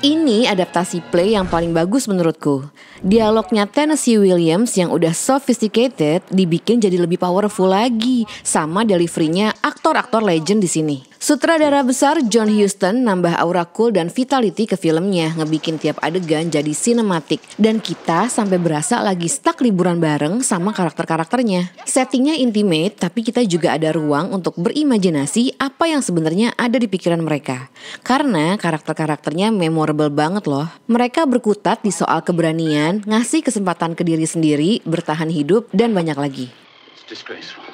Ini adaptasi play yang paling bagus menurutku. Dialognya Tennessee Williams yang udah sophisticated dibikin jadi lebih powerful lagi sama deliverynya aktor-aktor legend di sini. Sutradara besar John Huston nambah aura cool dan vitality ke filmnya, ngebikin tiap adegan jadi sinematik. Dan kita sampai berasa lagi stuck liburan bareng sama karakter-karakternya. Settingnya intimate, tapi kita juga ada ruang untuk berimajinasi apa yang sebenarnya ada di pikiran mereka. Karena karakter-karakternya memori memorable banget loh. Mereka berkutat di soal keberanian, ngasih kesempatan ke diri sendiri, bertahan hidup, dan banyak lagi. It's disgraceful.